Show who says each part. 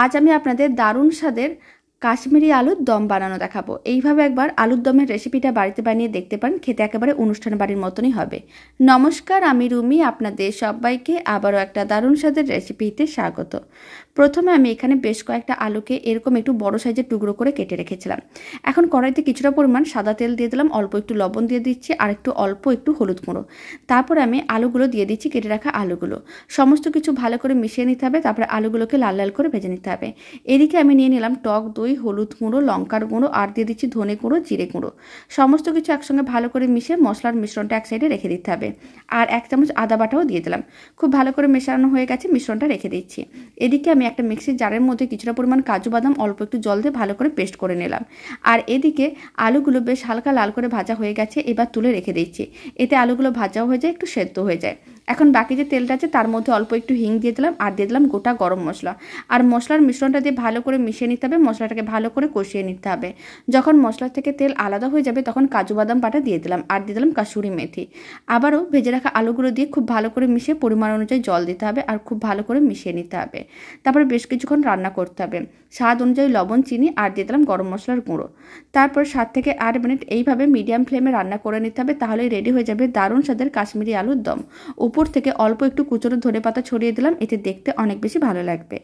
Speaker 1: আজ আমি আপনাদের দারুণ স্বাদের কাশ্মীরি আলুর দম বানানো দেখাবো এইভাবে একবার আলুর দমের রেসিপিটা বাড়িতে বানিয়ে দেখতে পারেন খেতে একেবারে অনুষ্ঠান বাড়ির মতনই হবে নমস্কার আমি রুমি আপনাদের সবাইকে আবারও একটা দারুণ স্বাদের রেসিপিতে স্বাগত প্রথমে আমি এখানে বেশ কয়েকটা আলুকে এরকম একটু বড় সাইজের টুকরো করে কেটে রেখেছিলাম এখন কড়াইতে কিছুটা পরিমাণ সাদা তেল দিয়ে দিলাম অল্প একটু লবণ দিয়ে দিচ্ছি আর একটু অল্প একটু হলুদ গুঁড়ো তারপর আমি আলুগুলো দিয়ে দিচ্ছি কেটে রাখা আলুগুলো সমস্ত কিছু ভালো করে মিশিয়ে নিতে হবে তারপরে আলুগুলোকে লাল লাল করে ভেজে নিতে হবে এদিকে আমি নিয়ে নিলাম টক দই গুঁড়ি হলুদ গুঁড়ো লঙ্কার গুঁড়ো আর দিয়ে দিচ্ছি ধনে গুঁড়ো জিরে গুঁড়ো সমস্ত কিছু একসঙ্গে ভালো করে মিশিয়ে মশলার মিশ্রণটা এক সাইডে রেখে দিতে হবে আর এক চামচ আদা বাটাও দিয়ে দিলাম খুব ভালো করে মেশানো হয়ে গেছে মিশ্রণটা রেখে দিচ্ছি এদিকে আমি একটা মিক্সির জারের মধ্যে কিছুটা পরিমাণ কাজু বাদাম অল্প একটু জল দিয়ে ভালো করে পেস্ট করে নিলাম আর এদিকে আলুগুলো বেশ হালকা লাল করে ভাজা হয়ে গেছে এবার তুলে রেখে দিচ্ছি এতে আলুগুলো ভাজাও হয়ে যায় একটু সেদ্ধ হয়ে যায় এখন বাকি যে তেলটা আছে তার মধ্যে অল্প একটু হিং দিয়ে দিলাম আর দিয়ে দিলাম গোটা গরম মশলা আর মশলার মিশ্রণটা দিয়ে ভালো করে মিশিয়ে নিতে হবে মশলাটাকে ভালো করে কষিয়ে নিতে হবে যখন মশলা থেকে তেল আলাদা হয়ে যাবে তখন কাজু বাদাম পাটা দিয়ে দিলাম আর দিয়ে দিলাম কাসুরি মেথি আবারও ভেজে রাখা আলুগুলো দিয়ে খুব ভালো করে মিশিয়ে পরিমাণ অনুযায়ী জল দিতে হবে আর খুব ভালো করে মিশিয়ে নিতে হবে তারপরে বেশ কিছুক্ষণ রান্না করতে হবে স্বাদ অনুযায়ী লবণ চিনি আর দিয়ে দিলাম গরম মশলার গুঁড়ো তারপর সাত থেকে আট মিনিট এইভাবে মিডিয়াম ফ্লেমে রান্না করে নিতে হবে তাহলেই রেডি হয়ে যাবে দারুণ স্বাদের কাশ্মীরি আলুর দম উপর থেকে অল্প একটু কুচনো ধনে পাতা ছড়িয়ে দিলাম এতে দেখতে অনেক বেশি ভালো লাগবে